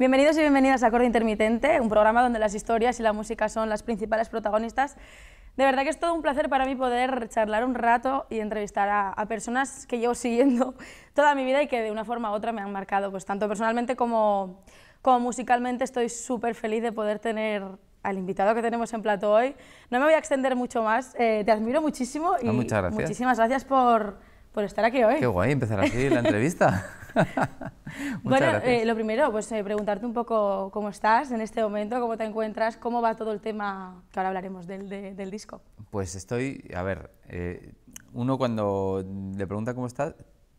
Bienvenidos y bienvenidas a Acorde Intermitente, un programa donde las historias y la música son las principales protagonistas. De verdad que es todo un placer para mí poder charlar un rato y entrevistar a, personas que llevo siguiendo toda mi vida y que de una forma u otra me han marcado, pues tanto personalmente como, como musicalmente estoy súper feliz de poder tener al invitado que tenemos en plato hoy. No me voy a extender mucho más, eh, te admiro muchísimo ah, y muchísimas gracias por por estar aquí hoy. Qué guay empezar así la entrevista. bueno, eh, lo primero, pues eh, preguntarte un poco cómo estás en este momento, cómo te encuentras, cómo va todo el tema, que ahora hablaremos del, disco. Pues estoy, a ver, eh, uno cuando le pregunta cómo está,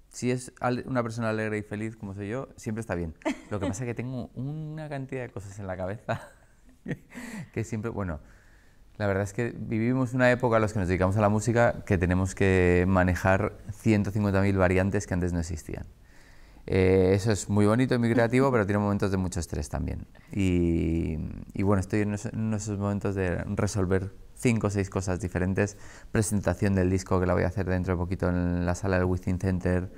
si es una persona alegre y feliz como soy yo, siempre está bien. Lo que pasa es que tengo una cantidad de cosas en la cabeza que siempre, bueno la verdad es que vivimos una época, los que nos dedicamos a la música, que tenemos que manejar 150.000 variantes que antes no existían. Eh, eso es muy bonito y muy creativo, pero tiene momentos de mucho estrés también. Y, bueno, estoy en esos, momentos de resolver cinco o seis cosas diferentes. Presentación del disco que la voy a hacer dentro de poquito en la sala del Within Center.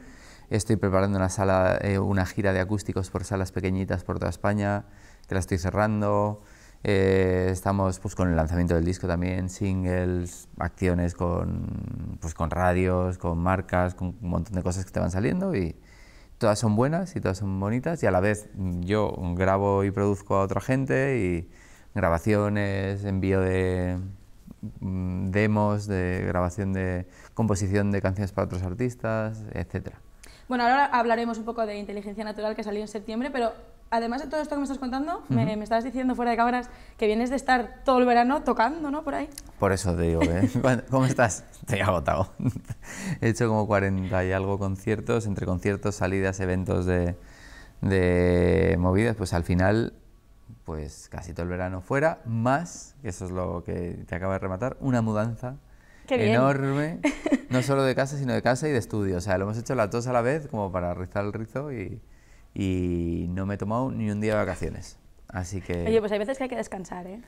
Estoy preparando una, sala, eh, una gira de acústicos por salas pequeñitas por toda España, que la estoy cerrando. Eh, estamos pues, con el lanzamiento del disco también, singles, acciones con, pues, con radios, con marcas, con un montón de cosas que te van saliendo y todas son buenas y todas son bonitas y a la vez yo grabo y produzco a otra gente y grabaciones, envío de mm, demos, de grabación de composición de canciones para otros artistas, etcétera. Bueno, ahora hablaremos un poco de inteligencia natural que salió en septiembre, pero además de todo esto que me estás contando, me, me, estabas diciendo fuera de cámaras que vienes de estar todo el verano tocando, ¿no? Por ahí. Por eso te digo, ¿eh? ¿cómo estás? he agotado. He hecho como 40 y algo conciertos, entre conciertos, salidas, eventos de, movidas, pues al final, pues casi todo el verano fuera, más, que eso es lo que te acaba de rematar, una mudanza enorme, no solo de casa, sino de casa y de estudio. O sea, lo hemos hecho las dos a la vez como para rizar el rizo y y no me he tomado ni un día de vacaciones. Así que... Oye, pues hay veces que hay que descansar, ¿eh?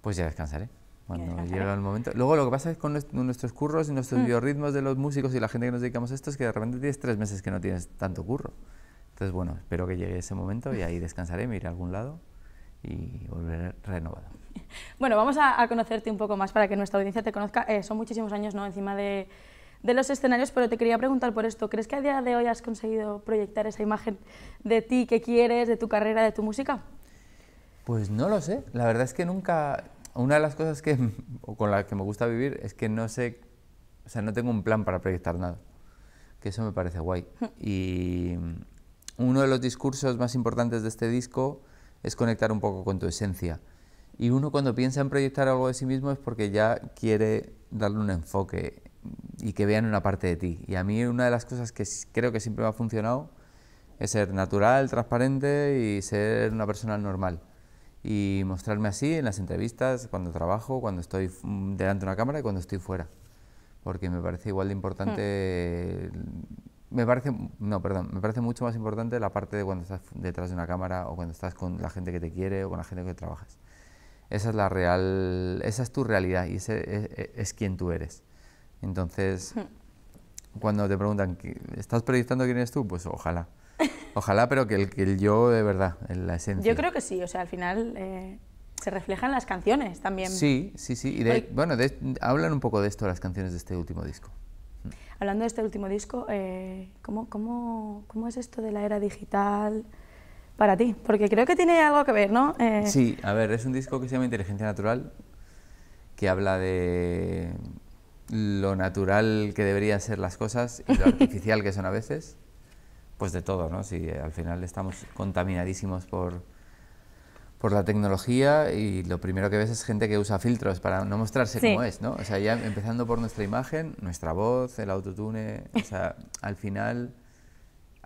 Pues ya descansaré cuando llega el momento. Luego lo que pasa es con nuestros curros y nuestros mm. biorritmos de los músicos y la gente que nos dedicamos a esto es que de repente tienes tres meses que no tienes tanto curro. Entonces, bueno, espero que llegue ese momento y ahí descansaré, me iré a algún lado y volveré renovado. Bueno, vamos a, conocerte un poco más para que nuestra audiencia te conozca. Eh, son muchísimos años, ¿no?, encima de, de los escenarios, pero te quería preguntar por esto. ¿Crees que a día de hoy has conseguido proyectar esa imagen de ti que quieres, de tu carrera, de tu música? Pues no lo sé. La verdad es que nunca... Una de las cosas que, con las que me gusta vivir es que no sé... O sea, no tengo un plan para proyectar nada. Que eso me parece guay. Hmm. y uno de los discursos más importantes de este disco es conectar un poco con tu esencia. Y uno cuando piensa en proyectar algo de sí mismo es porque ya quiere darle un enfoque y que vean una parte de ti. Y a mí una de las cosas que creo que siempre me ha funcionado es ser natural, transparente y ser una persona normal. Y mostrarme así en las entrevistas, cuando trabajo, cuando estoy mm, delante de una cámara y cuando estoy fuera. Porque me parece igual de importante... Hmm. Me parece... No, perdón. Me parece mucho más importante la parte de cuando estás detrás de una cámara o cuando estás con la gente que te quiere o con la gente que trabajas. Esa es la real... Esa es tu realidad y ese e, e, es quien tú eres. Entonces, cuando te preguntan, ¿estás proyectando quién eres tú? Pues ojalá. Ojalá, pero que el, que el yo de verdad, en la esencia. Yo creo que sí, o sea, al final eh, se reflejan las canciones también. Sí, sí, sí. bueno, hablan un poco de esto las canciones de este último disco. Hablando de este último disco, eh, ¿cómo, es esto de la era digital para ti? Porque creo que tiene algo que ver, ¿no? Eh, sí, a ver, es un disco que se llama Inteligencia Natural, que habla de lo natural que deberían ser las cosas y lo artificial que son a veces, pues de todo, ¿no? Si eh, al final estamos contaminadísimos por, por la tecnología y lo primero que ves es gente que usa filtros para no mostrarse cómo como es, ¿no? O sea, ya empezando por nuestra imagen, nuestra voz, el autotune, o sea, al final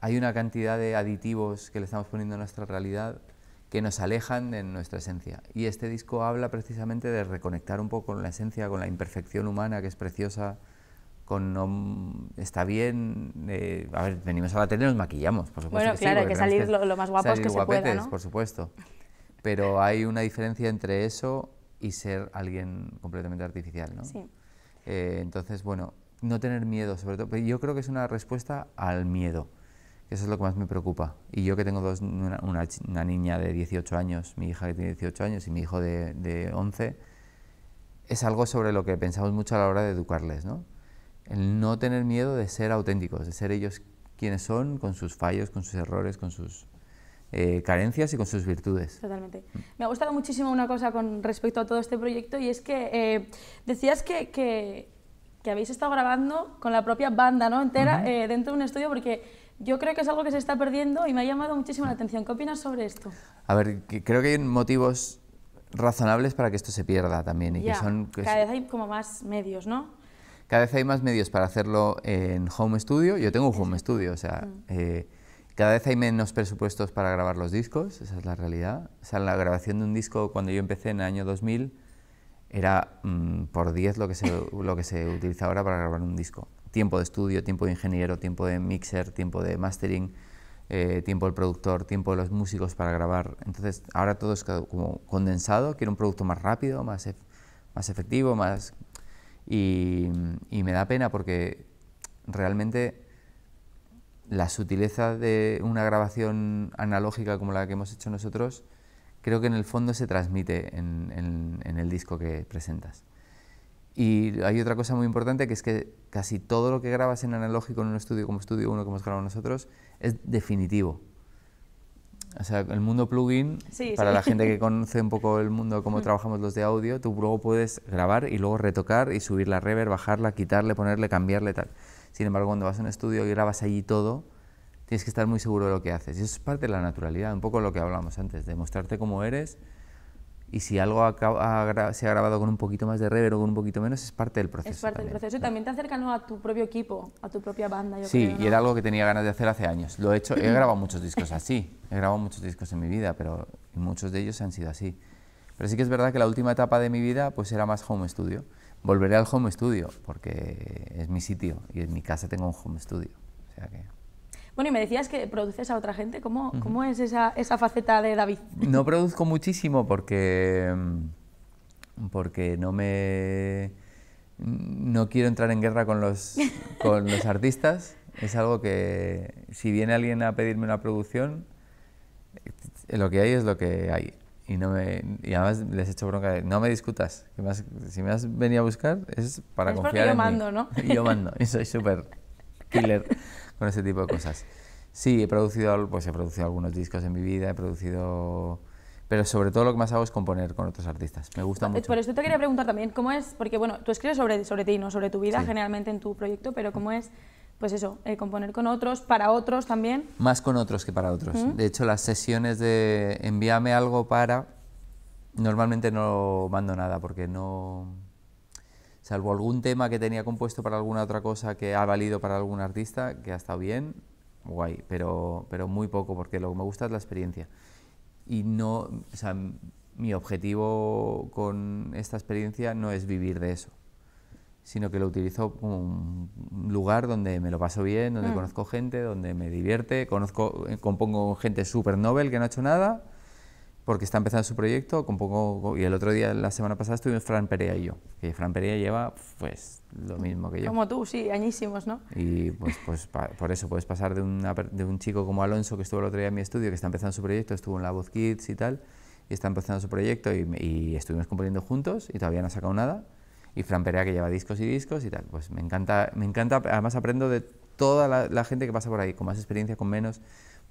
hay una cantidad de aditivos que le estamos poniendo a nuestra realidad que nos alejan de nuestra esencia. Y este disco habla precisamente de reconectar un poco con la esencia, con la imperfección humana que es preciosa, con no, está bien, eh, a ver, venimos a la tele y nos maquillamos, por supuesto. Bueno, claro, hay que salir lo, más guapos que se pueda, ¿no? por supuesto. Pero hay una diferencia entre eso y ser alguien completamente artificial, ¿no? Sí. Eh, entonces, bueno, no tener miedo, sobre todo, yo creo que es una respuesta al miedo. Eso es lo que más me preocupa. Y yo que tengo dos, una, niña de 18 años, mi hija que tiene 18 años y mi hijo de, 11, es algo sobre lo que pensamos mucho a la hora de educarles, ¿no? El no tener miedo de ser auténticos, de ser ellos quienes son, con sus fallos, con sus errores, con sus eh, carencias y con sus virtudes. Totalmente. Me ha gustado muchísimo una cosa con respecto a todo este proyecto y es que eh, decías que, habéis estado grabando con la propia banda ¿no? entera eh, dentro de un estudio porque yo creo que es algo que se está perdiendo y me ha llamado muchísimo la atención. ¿Qué opinas sobre esto? A ver, creo que hay motivos razonables para que esto se pierda también. Y son, Cada vez hay como más medios, ¿no? Cada vez hay más medios para hacerlo en home studio. Yo tengo un home studio, o sea, mm. eh, cada vez hay menos presupuestos para grabar los discos, esa es la realidad. O sea, la grabación de un disco cuando yo empecé en el año 2000 era mm, por 10 lo que, se, lo que se utiliza ahora para grabar un disco tiempo de estudio, tiempo de ingeniero, tiempo de mixer, tiempo de mastering, eh, tiempo del productor, tiempo de los músicos para grabar. Entonces ahora todo es como condensado, quiero un producto más rápido, más, más efectivo, más... Y, me da pena porque realmente la sutileza de una grabación analógica como la que hemos hecho nosotros, creo que en el fondo se transmite en el disco que presentas. Y hay otra cosa muy importante que es que casi todo lo que grabas en analógico en un estudio como Estudio uno que hemos grabado nosotros es definitivo. O sea, el mundo plugin, para la gente que conoce un poco el mundo, cómo mm. trabajamos los de audio, tú luego puedes grabar y luego retocar y subir la reverb, bajarla, quitarle, ponerle, cambiarle, tal. Sin embargo, cuando vas a un estudio y grabas allí todo, tienes que estar muy seguro de lo que haces. Y eso es parte de la naturalidad, un poco lo que hablamos antes, de mostrarte cómo eres, y si algo se ha grabado con un poquito más de reverb o con un poquito menos, es parte del proceso. Es parte también. del proceso y también te acercan a tu propio equipo, a tu propia banda. sí, y era algo que tenía ganas de hacer hace años. Lo he hecho, he grabado muchos discos así, he grabado muchos discos en mi vida, pero muchos de ellos han sido así. Pero sí que es verdad que la última etapa de mi vida pues era más home studio. Volveré al home studio porque es mi sitio y en mi casa tengo un home studio. O sea que... Bueno, y me decías que produces a otra gente. ¿Cómo, ¿cómo es esa, esa, faceta de David? No produzco muchísimo porque, mm, porque no me... No quiero entrar en guerra con los, con los artistas. Es algo que si viene alguien a pedirme una producción, lo que hay es lo que hay y no me y además les echo bronca de, no me discutas si me has venido a buscar es para confiar yo en mando no yo mando y soy súper killer con ese tipo de cosas. Sí, he producido, pues he producido algunos discos en mi vida, he producido... Pero sobre todo lo que más hago es componer con otros artistas. Me gusta eh, mucho. Por eso te quería preguntar también, ¿cómo es? Porque bueno, tú escribes sobre, sobre ti, no sobre tu vida generalmente en tu proyecto, pero ¿cómo es pues eso, eh, componer con otros, para otros también. Más con otros que para otros. De hecho, las sesiones de envíame algo para, normalmente no mando nada porque no, salvo algún tema que tenía compuesto para alguna otra cosa que ha valido para algún artista, que ha estado bien, guay, pero, pero muy poco, porque lo que me gusta es la experiencia. Y no, o sea, mi objetivo con esta experiencia no es vivir de eso, sino que lo utilizo como un lugar donde me lo paso bien, donde mm. conozco gente, donde me divierte, conozco, eh, compongo gente súper Nobel que no ha hecho nada, porque está empezando su proyecto con poco y el otro día la semana pasada estuvimos Fran Perea y yo que Fran Perea lleva pues lo mismo que yo como tú sí añísimos no y pues, pues por eso puedes pasar de, un chico como Alonso que estuvo el otro día en mi estudio que está empezando su proyecto estuvo en la voz kids y tal y está empezando su proyecto y, estuvimos componiendo juntos y todavía no ha sacado nada y Fran Perea que lleva discos y discos y tal pues me encanta me encanta además aprendo de toda la, la gente que pasa por ahí con más experiencia con menos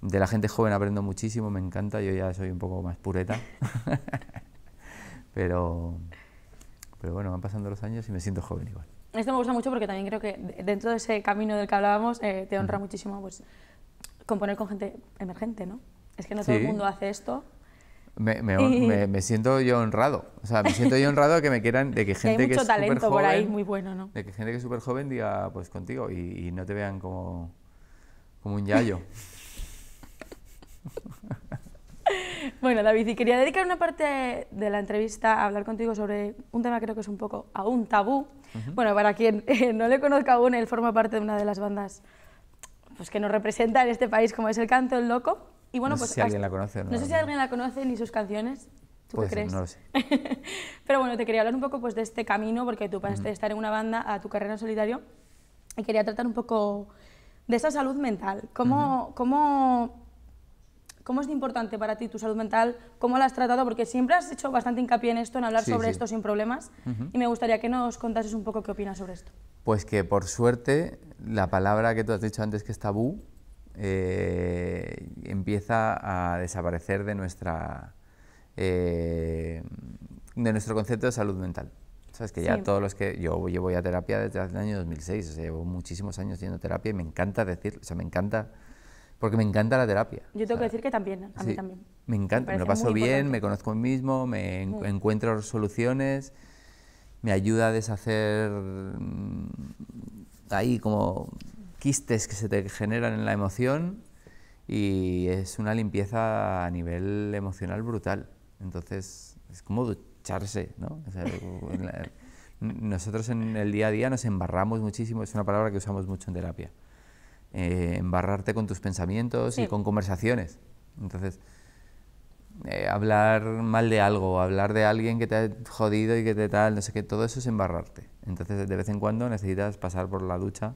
de la gente joven aprendo muchísimo, me encanta, yo ya soy un poco más pureta. pero, pero bueno, van pasando los años y me siento joven igual. Esto me gusta mucho porque también creo que dentro de ese camino del que hablábamos eh, te honra muchísimo pues, componer con gente emergente, ¿no? Es que no todo el mundo hace esto. Me, me, siento yo honrado. O sea, me siento yo honrado que me quieran, de que gente que, hay mucho talento por ahí, muy bueno, ¿no? De que gente que es súper joven diga, pues contigo, y, y, no te vean como, como un yayo. Bueno, David, y quería dedicar una parte de la entrevista a hablar contigo sobre un tema que creo que es un poco aún tabú. Bueno, para quien eh, no le conozca aún, él forma parte de una de las bandas pues, que nos representa en este país, como es el Canto el Loco. Y bueno, no pues, sé si alguien la conoce. No, no sé si alguien la conoce ni sus canciones. ¿Tú crees? no sé. Pero bueno, te quería hablar un poco pues, de este camino, porque tú pasaste de estar en una banda a tu carrera en solitario. Y quería tratar un poco de esa salud mental. ¿Cómo, cómo ¿Cómo es importante para ti tu salud mental? ¿Cómo la has tratado? Porque siempre has hecho bastante hincapié en esto, en hablar sobre esto sin problemas. Y me gustaría que nos contases un poco qué opinas sobre esto. Pues que por suerte la palabra que tú has dicho antes que es tabú eh, empieza a desaparecer de, nuestra, eh, de nuestro concepto de salud mental. Sabes que ya todos los que yo llevo ya terapia desde el año 2006, llevo muchísimos años haciendo terapia y me encanta decir, o sea, me encanta porque me encanta la terapia. Yo tengo que decir que también, a mí también. Me encanta, me, lo paso bien, me conozco a mí mismo, me mm. encuentro soluciones, me ayuda a deshacer mm, ahí como quistes que se te generan en la emoción y es una limpieza a nivel emocional brutal. Entonces, es como ducharse, ¿no? nosotros en el día a día nos embarramos muchísimo, es una palabra que usamos mucho en terapia. Eh, embarrarte con tus pensamientos y con conversaciones. Entonces, eh, hablar mal de algo, hablar de alguien que te ha jodido y que te tal, no sé qué, todo eso es embarrarte. Entonces, de vez en cuando necesitas pasar por la ducha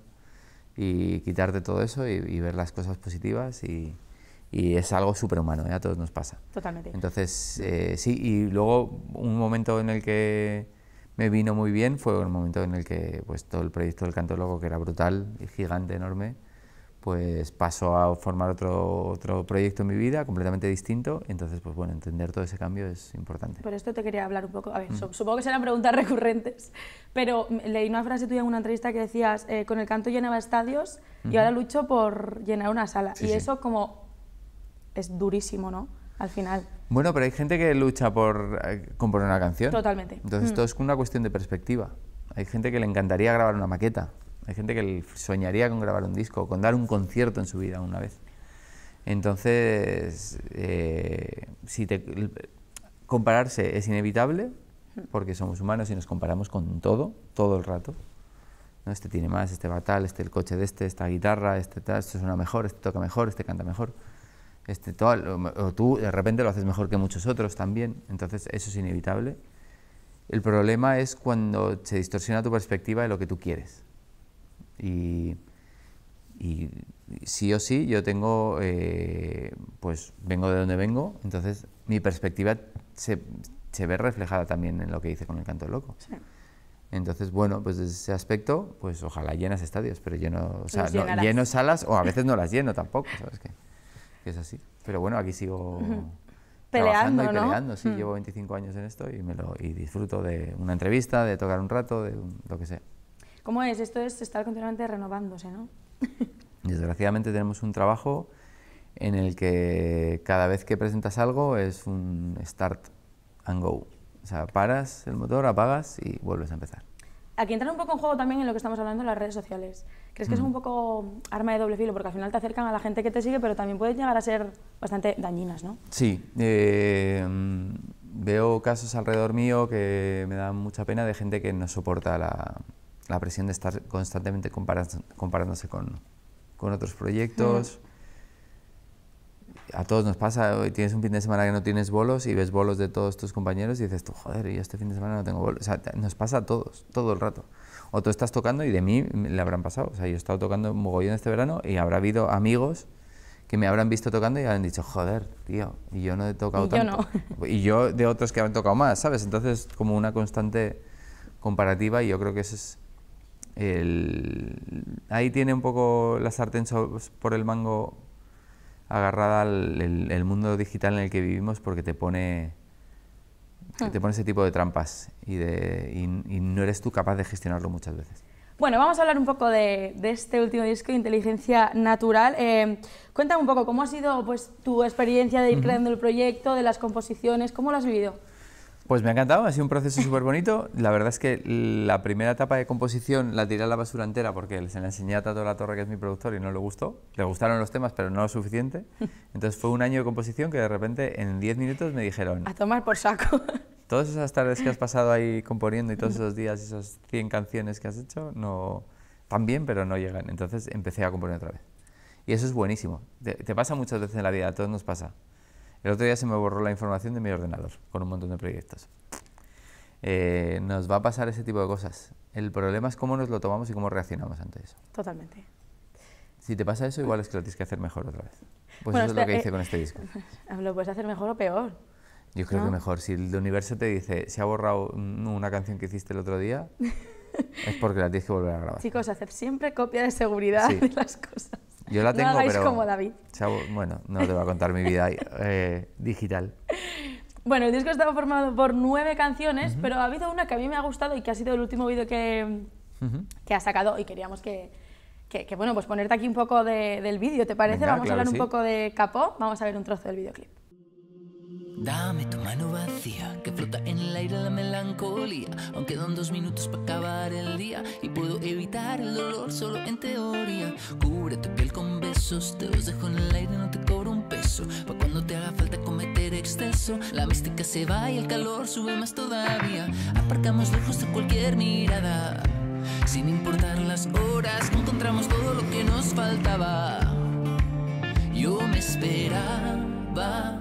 y quitarte todo eso y, ver las cosas positivas y, es algo superhumano, humano, ¿eh? a todos nos pasa. Totalmente. Entonces, sí, y luego un momento en el que me vino muy bien fue el momento en el que pues, todo el proyecto del cantólogo, que era brutal, gigante, enorme, pues paso a formar otro, proyecto en mi vida completamente distinto. Entonces, pues bueno, entender todo ese cambio es importante. Por esto te quería hablar un poco. supongo que serán preguntas recurrentes, pero leí una frase tuya en una entrevista que decías, eh, con el canto llenaba estadios y ahora lucho por llenar una sala. y eso como es durísimo, ¿no? Al final. Bueno, pero hay gente que lucha por eh, componer una canción. Totalmente. Entonces, mm. todo es una cuestión de perspectiva. Hay gente que le encantaría grabar una maqueta, hay gente que soñaría con grabar un disco, con dar un concierto en su vida una vez. Entonces, eh, si te, compararse es inevitable, porque somos humanos y nos comparamos con todo, todo el rato. ¿No? Este tiene más, este va tal, este el coche de este, esta guitarra, este tal, este suena mejor, este toca mejor, este canta mejor. Este, todo, o tú de repente lo haces mejor que muchos otros también, entonces eso es inevitable. El problema es cuando se distorsiona tu perspectiva de lo que tú quieres. Y, sí o sí, yo tengo, eh, pues vengo de donde vengo, entonces mi perspectiva se, se, ve reflejada también en lo que hice con el canto loco. Entonces, bueno, pues ese aspecto, pues ojalá llenas estadios, pero pues lleno, o lleno salas, o a veces no las lleno tampoco, ¿sabes qué? Que es así. Pero bueno, aquí sigo peleando, y peleando, sí, mm. llevo 25 años en esto y, me lo, y disfruto de una entrevista, de tocar un rato, de lo que sea. ¿Cómo es? Esto es estar continuamente renovándose, ¿no? Desgraciadamente tenemos un trabajo en el que cada vez que presentas algo es un start and go. O sea, paras el motor, apagas y vuelves a empezar. Aquí entra un poco en juego también en lo que estamos hablando, las redes sociales. ¿Crees que es mm. un poco arma de doble filo? Porque al final te acercan a la gente que te sigue, pero también pueden llegar a ser bastante dañinas, ¿no? Sí. Eh, veo casos alrededor mío que me dan mucha pena de gente que no soporta la, la presión de estar constantemente comparándose con, con otros proyectos. A todos nos pasa, hoy tienes un fin de semana que no tienes bolos y ves bolos de todos tus compañeros y dices, tú, joder, yo este fin de semana no tengo bolos. O sea, nos pasa a todos, todo el rato. O tú estás tocando y de mí le habrán pasado. O sea, yo he estado tocando un mogollón este verano y habrá habido amigos que me habrán visto tocando y habrán dicho, joder, tío, y yo no he tocado y tanto. Yo no. Y yo de otros que han tocado más, ¿sabes? Entonces, como una constante comparativa y yo creo que eso es ahí tiene un poco la sartén por el mango agarrada el, mundo digital en el que vivimos porque te pone, te hmm. pone ese tipo de trampas y, no eres tú capaz de gestionarlo muchas veces. Bueno, vamos a hablar un poco de, este último disco, Inteligencia Natural. Em, cuéntame un poco cómo ha sido pues, tu experiencia de ir creando el proyecto, de las composiciones, cómo lo has vivido. Pues me ha encantado, ha sido un proceso súper bonito. La verdad es que la primera etapa de composición la tiré a la basura entera porque se la enseñé a Tato La Torre, que es mi productor, y no le gustó. Le gustaron los temas, pero no lo suficiente. Entonces fue un año de composición que de repente en 10 minutos me dijeron... A tomar por saco. Todas esas tardes que has pasado ahí componiendo y todos esos días, esas 100 canciones que has hecho, no... Tan bien, pero no llegan. Entonces empecé a componer otra vez. Y eso es buenísimo. te pasa muchas veces en la vida, a todos nos pasa. El otro día se me borró la información de mi ordenador con un montón de proyectos. Eh, nos va a pasar ese tipo de cosas. El problema es cómo nos lo tomamos y cómo reaccionamos ante eso. Totalmente. Si te pasa eso, igual es que lo tienes que hacer mejor otra vez. Pues eso es lo que hice eh, con este disco. Lo puedes hacer mejor o peor. Yo creo que mejor. Si el universo te dice, se ha borrado una canción que hiciste el otro día, es porque la tienes que volver a grabar. Chicos, hacer siempre copia de seguridad de las cosas. Yo la tengo, no hagáis pero, como David. Bueno, no te voy a contar mi vida eh, digital. Bueno, el disco estaba formado por nueve canciones, pero ha habido una que a mí me ha gustado y que ha sido el último vídeo que, ha sacado y queríamos que, bueno, pues ponerte aquí un poco del vídeo, ¿te parece? vamos a hablar un poco de Capó, vamos a ver un trozo del videoclip. Dame tu mano vacía que flota en el aire la melancolía. Aunque dan dos minutos para acabar el día y puedo evitar el dolor solo en teoría. Cubre tu piel con besos, te los dejo en el aire, no te cobro un peso. Pa' cuando te haga falta cometer exceso, la mística se va y el calor sube más todavía. Aparcamos lejos de cualquier mirada. Sin importar las horas, encontramos todo lo que nos faltaba. Yo me esperaba.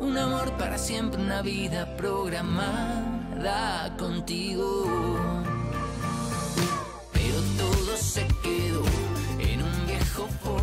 Un amor para siempre, una vida programada contigo. Pero todo se quedó en un viejo quedó.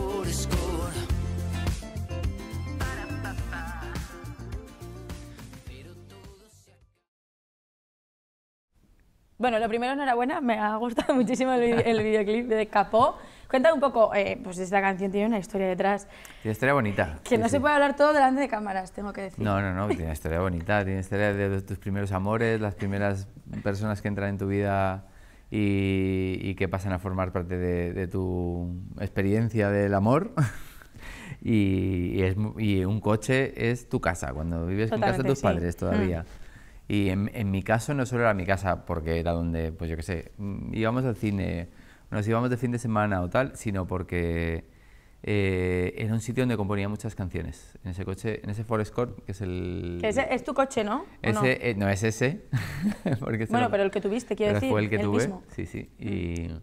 Bueno, lo primero, enhorabuena, me ha gustado muchísimo el, videoclip de Capó. Cuéntame un poco, eh, pues esta canción tiene una historia detrás. Tiene historia bonita. Que no se puede hablar todo delante de cámaras, tengo que decir. No, no, no, tiene historia bonita, tiene historia de tus primeros amores, las primeras personas que entran en tu vida y, que pasan a formar parte de, tu experiencia del amor. y, un coche es tu casa, cuando vives en casa de tus padres todavía. Mm. Y en, en, mi caso no solo era mi casa, porque era donde, pues yo qué sé, mm, íbamos al cine, no nos íbamos de fin de semana o tal, sino porque eh, era un sitio donde componía muchas canciones. En ese coche, en ese Ford Escort, que es el... Que es tu coche, ¿no? Ese, no? Eh, no? es ese. porque bueno, pero el que tuviste, quiero decir. el mismo. sí, sí. Mm.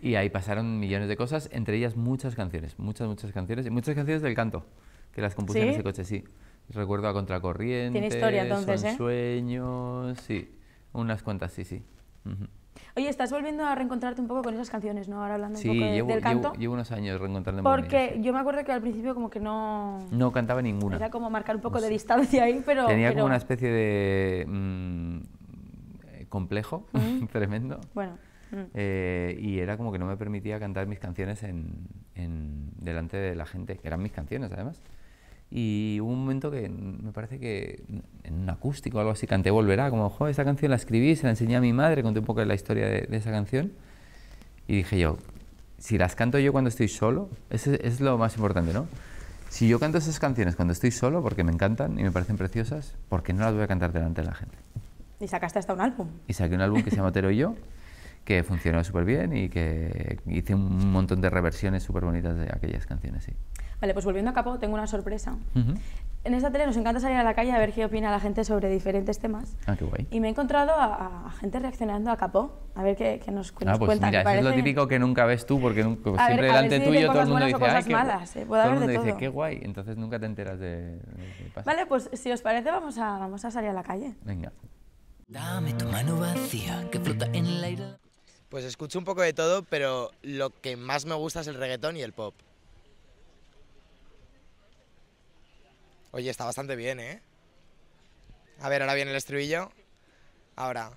Y, ahí pasaron millones de cosas, entre ellas muchas canciones, muchas, muchas canciones, y muchas canciones del canto, que las compuse en ese coche, sí. Recuerdo a Contracorriente, Tiene historia, entonces, ¿eh? Sueños, sí, unas cuantas, sí, sí. Oye, estás volviendo a reencontrarte un poco con esas canciones, ¿no? Ahora hablando un poco del canto. Llevo, llevo, unos años reencontrándome Porque yo me acuerdo que al principio como que no... No cantaba ninguna. Era como marcar un poco de distancia ahí, pero... Tenía como una especie de... Mm, complejo, tremendo. Bueno. Mm. Eh, y era como que no me permitía cantar mis canciones en, delante de la gente, que eran mis canciones además. Y hubo un momento que me parece que en un acústico o algo así canté Volverá, como, jo, esa canción la escribí, se la enseñé a mi madre, conté un poco de la historia de, esa canción. Y dije yo, si las canto yo cuando estoy solo, es lo más importante, ¿no? Si yo canto esas canciones cuando estoy solo, porque me encantan y me parecen preciosas, ¿por qué no las voy a cantar delante de la gente? Y sacaste hasta un álbum. Y saqué un álbum que se llama Otero y yo, que funcionó súper bien y que hice un montón de reversiones súper bonitas de aquellas canciones, sí. Vale, pues volviendo a Capo, tengo una sorpresa. En esta tele nos encanta salir a la calle a ver qué opina la gente sobre diferentes temas. Ah, qué guay. Y me he encontrado a, gente reaccionando a Capó, a ver qué, nos, qué ah, pues Mira, es lo típico que nunca ves tú, porque pues siempre delante tuyo todo el mundo dice, cosas Ay, malas, eh, todo haber de todo. dice, qué guay, entonces nunca te enteras de, Vale, pues si os parece vamos a, vamos a salir a la calle. Venga. Dame tu mano vacía que flota en el aire. Pues escucho un poco de todo, pero lo que más me gusta es el reggaetón y el pop. Oye, está bastante bien, ¿eh? A ver, ahora viene el estribillo. Ahora.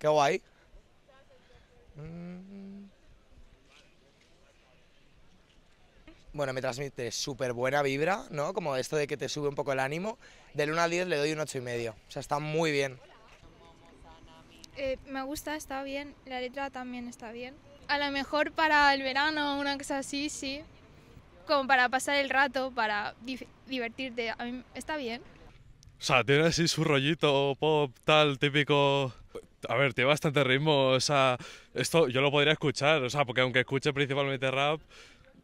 Qué guay. Bueno, me transmite súper buena vibra, ¿no? Como esto de que te sube un poco el ánimo. Del 1 al 10 le doy un y medio. O sea, está muy bien. Eh, me gusta, está bien, la letra también está bien. A lo mejor para el verano, una cosa así, sí. Como para pasar el rato, para divertirte, a mí está bien. O sea, tiene así su rollito pop tal, típico... A ver, tiene bastante ritmo, o sea, esto yo lo podría escuchar, o sea, porque aunque escuche principalmente rap,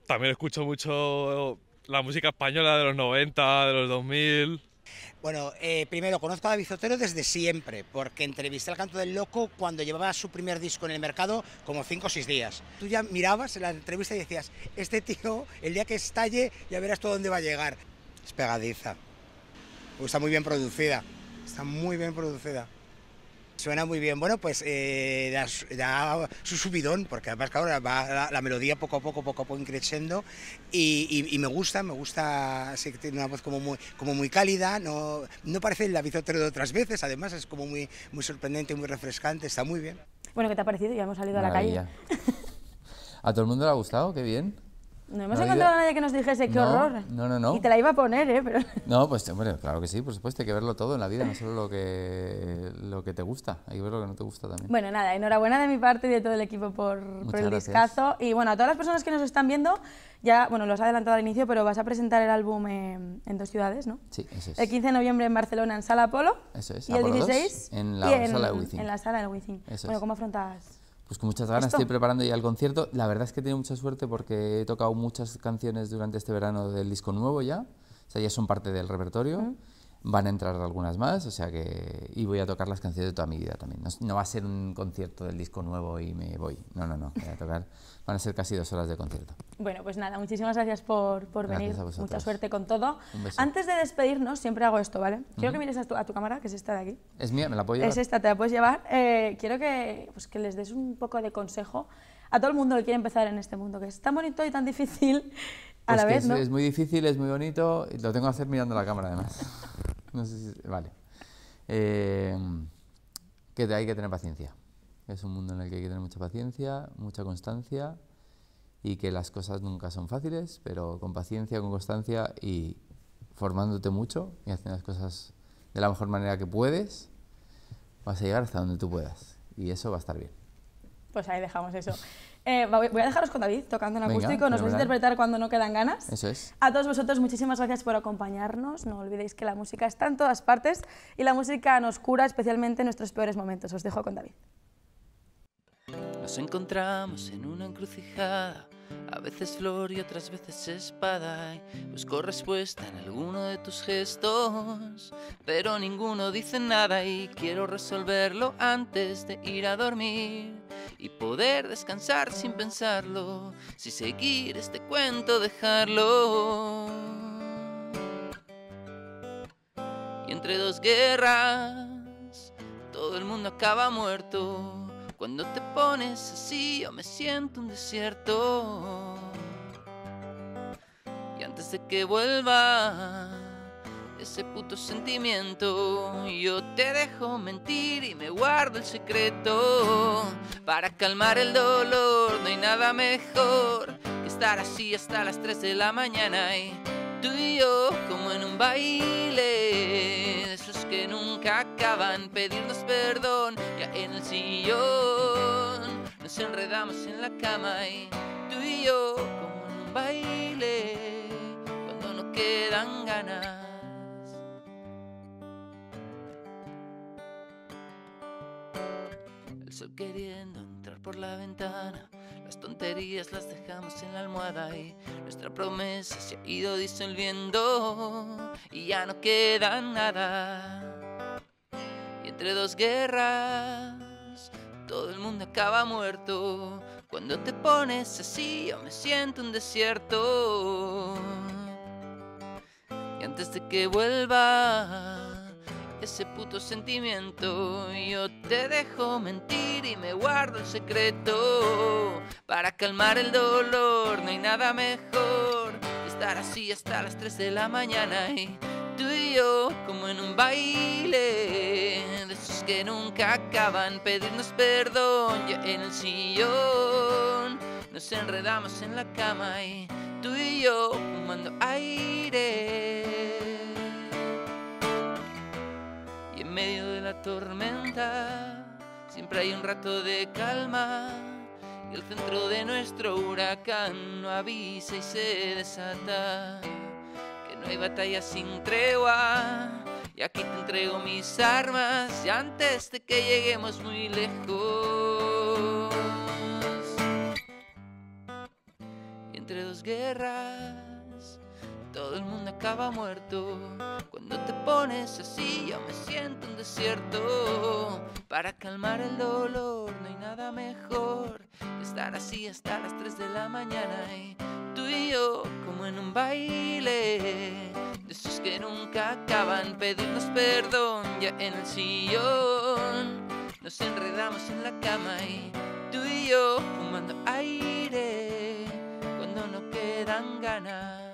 también escucho mucho la música española de los 90, de los 2000. Bueno, eh, primero, conozco a David desde siempre, porque entrevisté al Canto del Loco cuando llevaba su primer disco en el mercado como cinco o seis días. Tú ya mirabas en la entrevista y decías, este tío, el día que estalle, ya verás todo dónde va a llegar. Es pegadiza. Pues está muy bien producida, está muy bien producida. Suena muy bien. Bueno, pues eh, da, su subidón, porque además que ahora va la, melodía poco a poco, poco a poco increciendo y, me gusta, me gusta, sí, tiene una voz como muy, como muy cálida, no, no parece el David de otras veces, además es como muy, muy sorprendente, muy refrescante, está muy bien. Bueno, ¿qué te ha parecido? Ya hemos salido a la calle. ¿A todo el mundo le ha gustado? Qué bien. No hemos encontrado a nadie que nos dijese qué horror. No, no, no. Y te la iba a poner, ¿eh? Pero... No, pues hombre, claro que sí, por supuesto, hay que verlo todo en la vida, no solo lo que, lo que te gusta, hay que ver lo que no te gusta también. Bueno, nada, enhorabuena de mi parte y de todo el equipo por, el discazo. Y bueno, a todas las personas que nos están viendo, ya, bueno, lo has adelantado al inicio, pero vas a presentar el álbum en dos ciudades, ¿no? Sí, eso El 15 de noviembre en Barcelona, en Sala Apolo. Eso es. Y el 16 en la sala de Wizzing. En la sala bueno, ¿cómo afrontas? Pues con muchas ganas, estoy preparando ya el concierto. La verdad es que he tenido mucha suerte porque he tocado muchas canciones durante este verano del disco nuevo ya. O sea, ya son parte del repertorio. Van a entrar algunas más, o sea que. Y voy a tocar las canciones de toda mi vida también. No, va a ser un concierto del disco nuevo y me voy. No, no, no. a tocar. Van a ser casi dos horas de concierto. Bueno, pues nada, muchísimas gracias por, por venir. Mucha suerte con todo. Antes de despedirnos, siempre hago esto, ¿vale? Quiero que mires a tu, cámara, que es esta de aquí. Es mía, me la puedo llevar. Es esta, te la puedes llevar. Eh, quiero que, pues, que les des un poco de consejo a todo el mundo que quiere empezar en este mundo, que es tan bonito y tan difícil. a la vez, ¿no? es muy difícil, es muy bonito, y lo tengo que hacer mirando la cámara además. No sé si, vale. Eh, que hay que tener paciencia. Es un mundo en el que hay que tener mucha paciencia, mucha constancia y que las cosas nunca son fáciles, pero con paciencia, con constancia y formándote mucho y haciendo las cosas de la mejor manera que puedes, vas a llegar hasta donde tú puedas. Y eso va a estar bien. Pues ahí dejamos eso. Eh, voy a dejaros con David tocando en acústico, nos vais a interpretar cuando no quedan ganas. es. A todos vosotros, muchísimas gracias por acompañarnos. No olvidéis que la música está en todas partes y la música nos cura especialmente en nuestros peores momentos. Os dejo con David. Nos encontramos en una encrucijada, a veces flor y otras veces espada. Y busco respuesta en alguno de tus gestos, pero ninguno dice nada y quiero resolverlo antes de ir a dormir y poder descansar sin pensarlo, si seguir este cuento dejarlo. Y entre dos guerras, todo el mundo acaba muerto. Cuando te pones así, yo me siento un desierto. Y antes de que vuelva ese puto sentimiento. Yo te dejo mentir y me guardo el secreto. Para calmar el dolor no hay nada mejor que estar así hasta las 3 de la mañana. Y tú y yo como en un baile. esos que nunca acaban, pedirnos perdón ya en el sillón. Nos enredamos en la cama y tú y yo como en un baile. cuando no Quedan ganas. queriendo entrar por la ventana. Las tonterías las dejamos en la almohada y nuestra promesa se ha ido disolviendo y ya no queda nada. Y entre dos guerras todo el mundo acaba muerto. Cuando te pones así yo me siento un desierto. Y antes de que vuelvas ese puto sentimiento. Yo te dejo mentir y me guardo el secreto. Para calmar el dolor no hay nada mejor que estar así hasta las 3 de la mañana y tú y yo como en un baile de esos que nunca acaban pedirnos perdón Yo en el sillón nos enredamos en la cama y tú y yo fumando aire en medio de la tormenta siempre hay un rato de calma y el centro de nuestro huracán no avisa y se desata que no hay batalla sin tregua y aquí te entrego mis armas y antes de que lleguemos muy lejos entre dos guerras todo el mundo acaba muerto. Cuando te pones así yo me siento un desierto. Para calmar el dolor no hay nada mejor que estar así hasta las 3 de la mañana y tú y yo como en un baile. De esos que nunca acaban, pedirnos perdón ya en el sillón. Nos enredamos en la cama y tú y yo fumando aire cuando no quedan ganas.